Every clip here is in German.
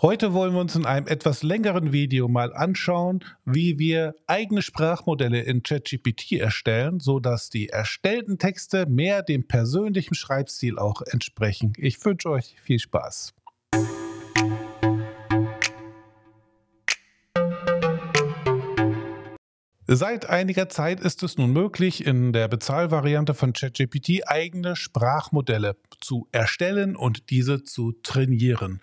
Heute wollen wir uns in einem etwas längeren Video mal anschauen, wie wir eigene Sprachmodelle in ChatGPT erstellen, sodass die erstellten Texte mehr dem persönlichen Schreibstil auch entsprechen. Ich wünsche euch viel Spaß. Seit einiger Zeit ist es nun möglich, in der Bezahlvariante von ChatGPT eigene Sprachmodelle zu erstellen und diese zu trainieren.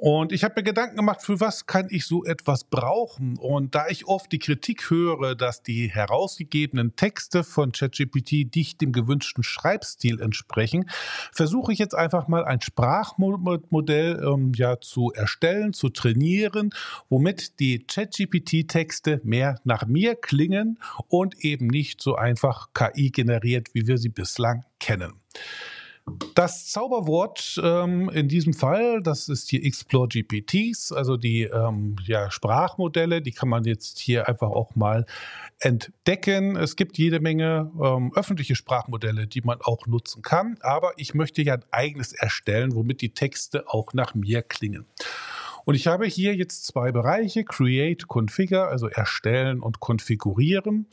Und ich habe mir Gedanken gemacht, für was kann ich so etwas brauchen? Und da ich oft die Kritik höre, dass die herausgegebenen Texte von ChatGPT nicht dem gewünschten Schreibstil entsprechen, versuche ich jetzt einfach mal ein Sprachmodell ähm, ja, zu erstellen, zu trainieren, womit die ChatGPT-Texte mehr nach mir klingen und eben nicht so einfach KI generiert, wie wir sie bislang kennen. Das Zauberwort ähm, in diesem Fall, das ist hier Explore GPTs, also die ähm, ja, Sprachmodelle, die kann man jetzt hier einfach auch mal entdecken. Es gibt jede Menge ähm, öffentliche Sprachmodelle, die man auch nutzen kann, aber ich möchte ja ein eigenes erstellen, womit die Texte auch nach mir klingen. Und ich habe hier jetzt zwei Bereiche, Create, Configure, also erstellen und konfigurieren.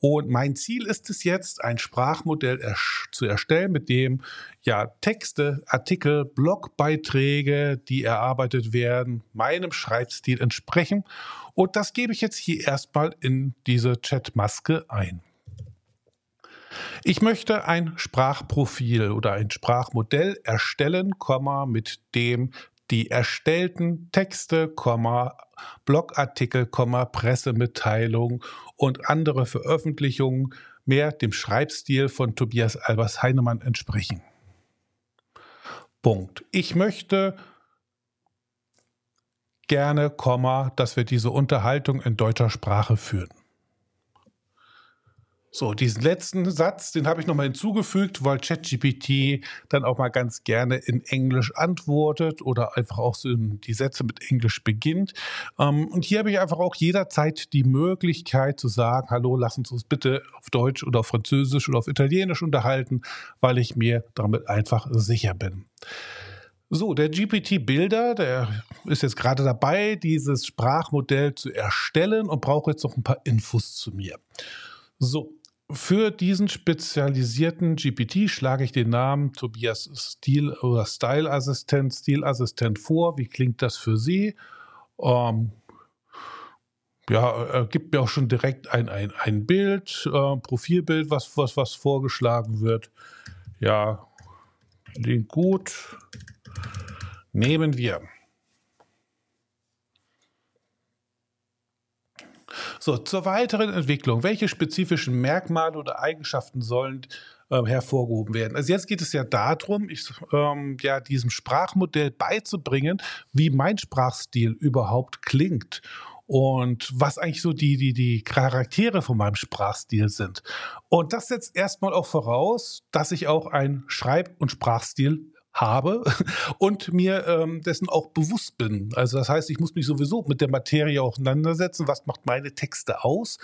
Und mein Ziel ist es jetzt, ein Sprachmodell er zu erstellen, mit dem ja Texte, Artikel, Blogbeiträge, die erarbeitet werden, meinem Schreibstil entsprechen. Und das gebe ich jetzt hier erstmal in diese Chatmaske ein. Ich möchte ein Sprachprofil oder ein Sprachmodell erstellen, mit dem die erstellten Texte, Komma, Blogartikel, Komma, Pressemitteilungen und andere Veröffentlichungen mehr dem Schreibstil von Tobias Albers Heinemann entsprechen. Punkt. Ich möchte gerne, Komma, dass wir diese Unterhaltung in deutscher Sprache führen. So, diesen letzten Satz, den habe ich nochmal hinzugefügt, weil ChatGPT dann auch mal ganz gerne in Englisch antwortet oder einfach auch so die Sätze mit Englisch beginnt. Ähm, und hier habe ich einfach auch jederzeit die Möglichkeit zu sagen, hallo, lass uns uns bitte auf Deutsch oder auf Französisch oder auf Italienisch unterhalten, weil ich mir damit einfach sicher bin. So, der GPT-Bilder, der ist jetzt gerade dabei, dieses Sprachmodell zu erstellen und braucht jetzt noch ein paar Infos zu mir. So, für diesen spezialisierten GPT schlage ich den Namen Tobias Stil oder Style Assistent, Stil Assistent vor. Wie klingt das für Sie? Ähm, ja, er gibt mir auch schon direkt ein, ein, ein Bild, äh, Profilbild, was, was, was vorgeschlagen wird. Ja, klingt gut. Nehmen wir. So, zur weiteren Entwicklung. Welche spezifischen Merkmale oder Eigenschaften sollen äh, hervorgehoben werden? Also jetzt geht es ja darum, ich, ähm, ja, diesem Sprachmodell beizubringen, wie mein Sprachstil überhaupt klingt und was eigentlich so die, die, die Charaktere von meinem Sprachstil sind. Und das setzt erstmal auch voraus, dass ich auch einen Schreib- und Sprachstil habe und mir ähm, dessen auch bewusst bin. Also das heißt, ich muss mich sowieso mit der Materie auseinandersetzen. Was macht meine Texte aus?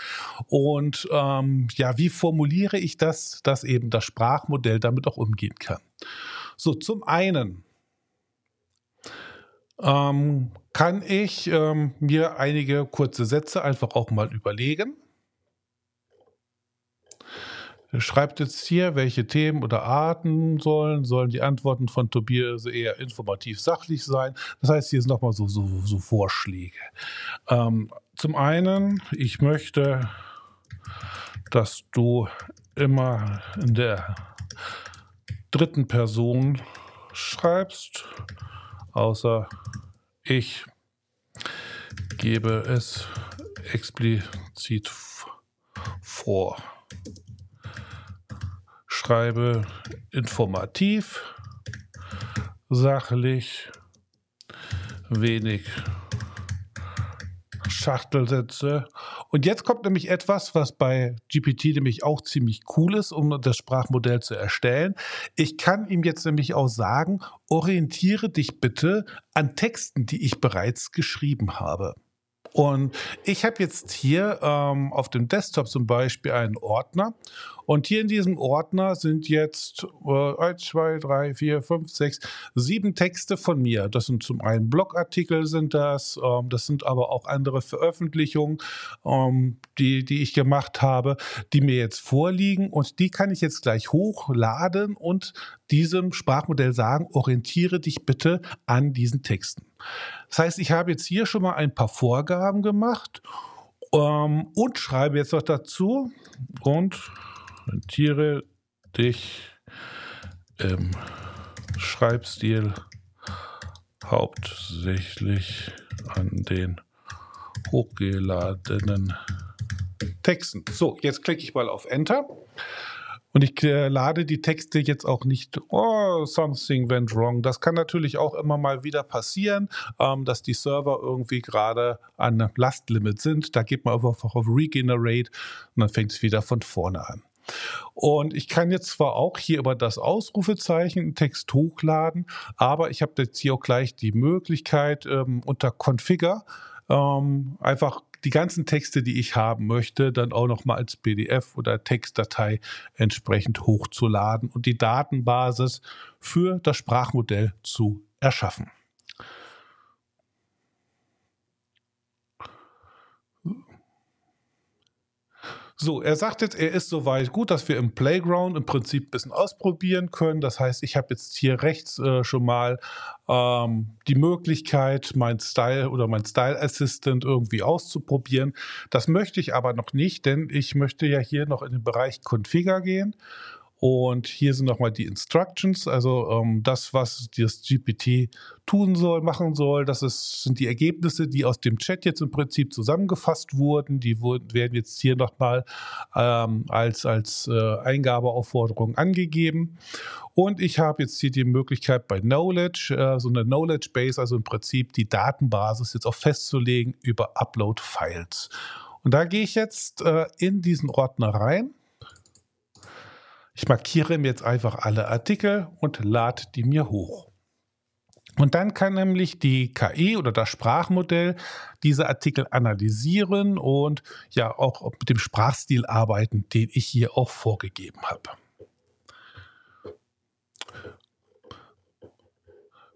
Und ähm, ja, wie formuliere ich das, dass eben das Sprachmodell damit auch umgehen kann? So, zum einen ähm, kann ich ähm, mir einige kurze Sätze einfach auch mal überlegen Schreibt jetzt hier, welche Themen oder Arten sollen, sollen die Antworten von Tobias eher informativ sachlich sein. Das heißt, hier sind nochmal so, so, so Vorschläge. Ähm, zum einen, ich möchte, dass du immer in der dritten Person schreibst, außer ich gebe es explizit vor schreibe informativ, sachlich, wenig Schachtelsätze. Und jetzt kommt nämlich etwas, was bei GPT nämlich auch ziemlich cool ist, um das Sprachmodell zu erstellen. Ich kann ihm jetzt nämlich auch sagen, orientiere dich bitte an Texten, die ich bereits geschrieben habe. Und ich habe jetzt hier ähm, auf dem Desktop zum Beispiel einen Ordner. Und hier in diesem Ordner sind jetzt äh, 1, 2, 3, 4, 5, 6, 7 Texte von mir. Das sind zum einen Blogartikel, sind das, ähm, das sind aber auch andere Veröffentlichungen, ähm, die, die ich gemacht habe, die mir jetzt vorliegen. Und die kann ich jetzt gleich hochladen und diesem Sprachmodell sagen, orientiere dich bitte an diesen Texten. Das heißt, ich habe jetzt hier schon mal ein paar Vorgaben Hausaufgaben gemacht ähm, und schreibe jetzt noch dazu und rentiere dich im ähm, Schreibstil hauptsächlich an den hochgeladenen Texten. So, jetzt klicke ich mal auf Enter. Und ich äh, lade die Texte jetzt auch nicht, oh, something went wrong. Das kann natürlich auch immer mal wieder passieren, ähm, dass die Server irgendwie gerade an Lastlimit sind. Da geht man einfach auf Regenerate und dann fängt es wieder von vorne an. Und ich kann jetzt zwar auch hier über das Ausrufezeichen einen Text hochladen, aber ich habe jetzt hier auch gleich die Möglichkeit, ähm, unter Configure ähm, einfach die ganzen Texte, die ich haben möchte, dann auch nochmal als PDF oder Textdatei entsprechend hochzuladen und die Datenbasis für das Sprachmodell zu erschaffen. So, er sagt jetzt, er ist soweit gut, dass wir im Playground im Prinzip ein bisschen ausprobieren können. Das heißt, ich habe jetzt hier rechts äh, schon mal ähm, die Möglichkeit, mein Style oder mein Style Assistant irgendwie auszuprobieren. Das möchte ich aber noch nicht, denn ich möchte ja hier noch in den Bereich Configure gehen und hier sind nochmal die Instructions, also ähm, das, was das GPT tun soll, machen soll. Das ist, sind die Ergebnisse, die aus dem Chat jetzt im Prinzip zusammengefasst wurden. Die wurden, werden jetzt hier nochmal ähm, als, als äh, Eingabeaufforderung angegeben. Und ich habe jetzt hier die Möglichkeit bei Knowledge, äh, so eine Knowledge Base, also im Prinzip die Datenbasis jetzt auch festzulegen über Upload Files. Und da gehe ich jetzt äh, in diesen Ordner rein ich markiere mir jetzt einfach alle Artikel und lade die mir hoch. Und dann kann nämlich die KI oder das Sprachmodell diese Artikel analysieren und ja auch mit dem Sprachstil arbeiten, den ich hier auch vorgegeben habe.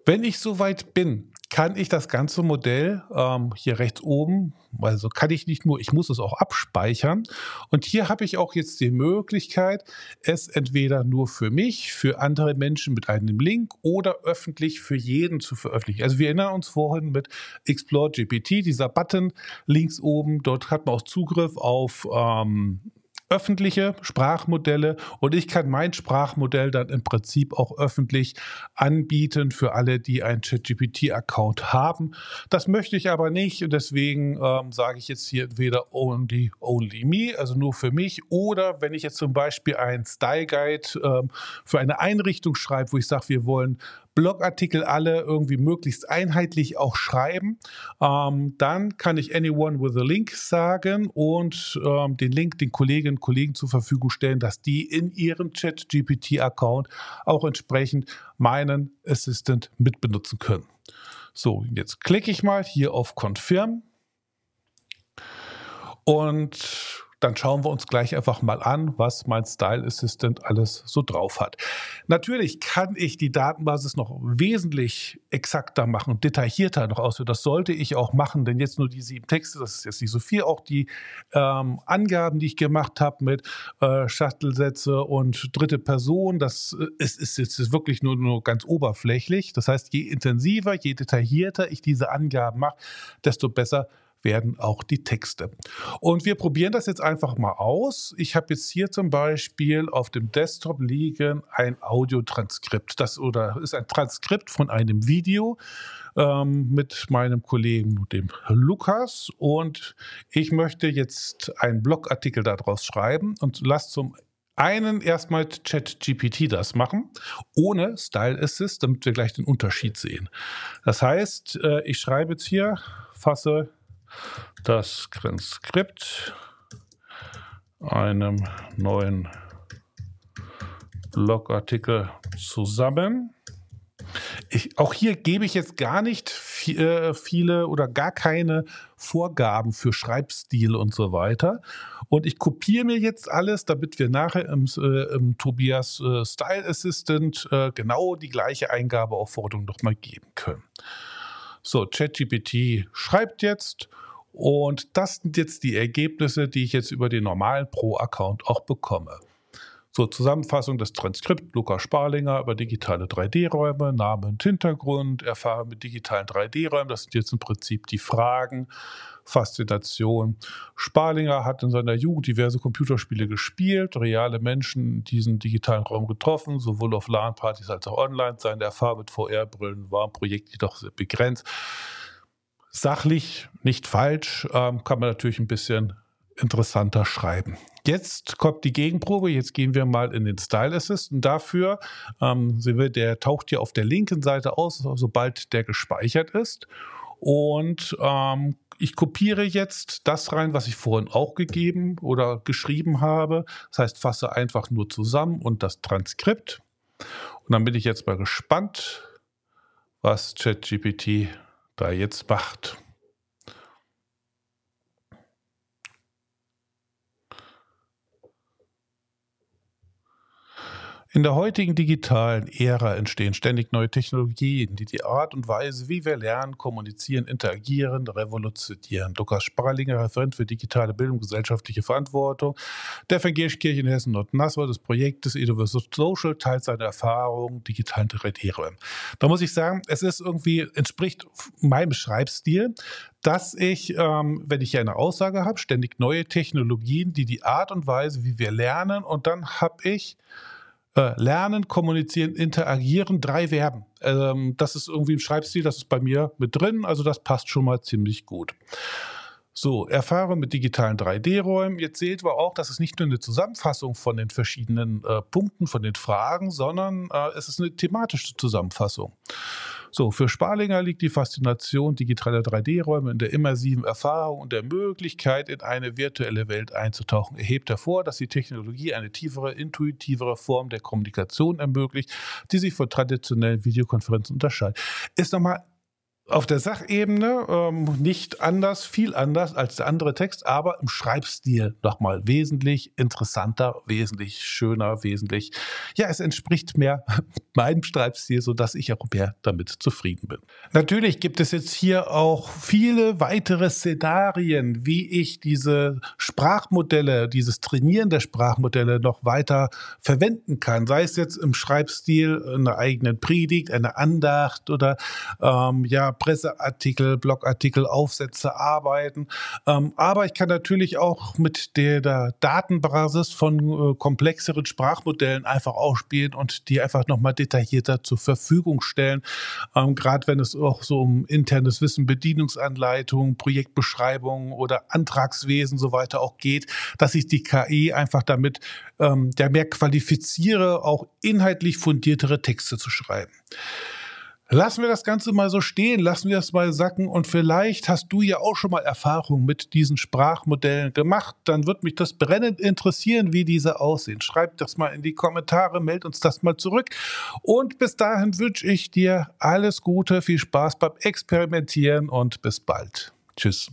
Wenn ich soweit bin, kann ich das ganze Modell ähm, hier rechts oben, also kann ich nicht nur, ich muss es auch abspeichern. Und hier habe ich auch jetzt die Möglichkeit, es entweder nur für mich, für andere Menschen mit einem Link oder öffentlich für jeden zu veröffentlichen. Also wir erinnern uns vorhin mit Explore GPT, dieser Button links oben, dort hat man auch Zugriff auf ähm, öffentliche Sprachmodelle und ich kann mein Sprachmodell dann im Prinzip auch öffentlich anbieten für alle, die einen ChatGPT-Account haben. Das möchte ich aber nicht und deswegen ähm, sage ich jetzt hier entweder only, only me, also nur für mich, oder wenn ich jetzt zum Beispiel einen Style Guide ähm, für eine Einrichtung schreibe, wo ich sage, wir wollen Blogartikel alle irgendwie möglichst einheitlich auch schreiben. Ähm, dann kann ich Anyone with a Link sagen und ähm, den Link den Kolleginnen und Kollegen zur Verfügung stellen, dass die in ihrem Chat-GPT-Account auch entsprechend meinen Assistant mitbenutzen können. So, jetzt klicke ich mal hier auf Confirm. Und dann schauen wir uns gleich einfach mal an, was mein Style Assistant alles so drauf hat. Natürlich kann ich die Datenbasis noch wesentlich exakter machen und detaillierter noch ausführen. Das sollte ich auch machen, denn jetzt nur die sieben Texte, das ist jetzt nicht so viel. Auch die ähm, Angaben, die ich gemacht habe mit äh, Schachtelsätze und dritte Person, das äh, ist, ist jetzt wirklich nur, nur ganz oberflächlich. Das heißt, je intensiver, je detaillierter ich diese Angaben mache, desto besser werden auch die Texte. Und wir probieren das jetzt einfach mal aus. Ich habe jetzt hier zum Beispiel auf dem Desktop liegen ein Audiotranskript. Das oder ist ein Transkript von einem Video ähm, mit meinem Kollegen, dem Lukas. Und ich möchte jetzt einen Blogartikel daraus schreiben und lasse zum einen erstmal ChatGPT das machen, ohne Style Assist, damit wir gleich den Unterschied sehen. Das heißt, äh, ich schreibe jetzt hier, fasse das Transkript einem neuen Blogartikel zusammen. Ich, auch hier gebe ich jetzt gar nicht äh, viele oder gar keine Vorgaben für Schreibstil und so weiter. Und ich kopiere mir jetzt alles, damit wir nachher im, äh, im Tobias äh, Style Assistant äh, genau die gleiche Eingabeaufforderung nochmal geben können so, ChatGPT schreibt jetzt und das sind jetzt die Ergebnisse, die ich jetzt über den normalen Pro-Account auch bekomme. Zur Zusammenfassung des Transkript Lukas Sparlinger über digitale 3D-Räume, Name und Hintergrund, Erfahrung mit digitalen 3D-Räumen. Das sind jetzt im Prinzip die Fragen, Faszination. Sparlinger hat in seiner Jugend diverse Computerspiele gespielt, reale Menschen in diesem digitalen Raum getroffen, sowohl auf LAN-Partys als auch online. Seine Erfahrung mit VR-Brillen war im Projekt jedoch sehr begrenzt. Sachlich, nicht falsch, ähm, kann man natürlich ein bisschen interessanter schreiben. Jetzt kommt die Gegenprobe. Jetzt gehen wir mal in den Style Assist. Und dafür ähm, der taucht hier auf der linken Seite aus, sobald der gespeichert ist. Und ähm, ich kopiere jetzt das rein, was ich vorhin auch gegeben oder geschrieben habe. Das heißt, fasse einfach nur zusammen und das Transkript. Und dann bin ich jetzt mal gespannt, was ChatGPT da jetzt macht. In der heutigen digitalen Ära entstehen ständig neue Technologien, die die Art und Weise, wie wir lernen, kommunizieren, interagieren, revolutionieren. Lukas Sparlinger, Referent für digitale Bildung, gesellschaftliche Verantwortung der Evangelischen in Hessen und Nassau des Projektes Eduversus Social teilt seine Erfahrungen digitalen Kriterium. Da muss ich sagen, es ist irgendwie, entspricht meinem Schreibstil, dass ich, ähm, wenn ich eine Aussage habe, ständig neue Technologien, die die Art und Weise, wie wir lernen, und dann habe ich äh, lernen, kommunizieren, interagieren, drei Verben. Ähm, das ist irgendwie im Schreibstil, das ist bei mir mit drin, also das passt schon mal ziemlich gut. So, Erfahrung mit digitalen 3D-Räumen. Jetzt seht ihr auch, das ist nicht nur eine Zusammenfassung von den verschiedenen äh, Punkten, von den Fragen, sondern äh, es ist eine thematische Zusammenfassung. So, für Sparlinger liegt die Faszination digitaler 3D-Räume in der immersiven Erfahrung und der Möglichkeit, in eine virtuelle Welt einzutauchen. Er hebt hervor, dass die Technologie eine tiefere, intuitivere Form der Kommunikation ermöglicht, die sich von traditionellen Videokonferenzen unterscheidet. Ist nochmal auf der Sachebene ähm, nicht anders, viel anders als der andere Text, aber im Schreibstil nochmal wesentlich interessanter, wesentlich schöner, wesentlich, ja, es entspricht mehr meinem Schreibstil, sodass ich auch mehr damit zufrieden bin. Natürlich gibt es jetzt hier auch viele weitere Szenarien, wie ich diese Sprachmodelle, dieses Trainieren der Sprachmodelle noch weiter verwenden kann, sei es jetzt im Schreibstil einer eigenen Predigt, einer Andacht oder ähm, ja, Presseartikel, Blogartikel, Aufsätze arbeiten. Ähm, aber ich kann natürlich auch mit der, der Datenbasis von äh, komplexeren Sprachmodellen einfach ausspielen und die einfach nochmal detaillierter zur Verfügung stellen. Ähm, Gerade wenn es auch so um internes Wissen, Bedienungsanleitungen, Projektbeschreibungen oder Antragswesen so weiter auch geht, dass ich die KI einfach damit ähm, der mehr qualifiziere, auch inhaltlich fundiertere Texte zu schreiben. Lassen wir das Ganze mal so stehen, lassen wir es mal sacken und vielleicht hast du ja auch schon mal Erfahrung mit diesen Sprachmodellen gemacht. Dann würde mich das brennend interessieren, wie diese aussehen. Schreib das mal in die Kommentare, meld uns das mal zurück. Und bis dahin wünsche ich dir alles Gute, viel Spaß beim Experimentieren und bis bald. Tschüss.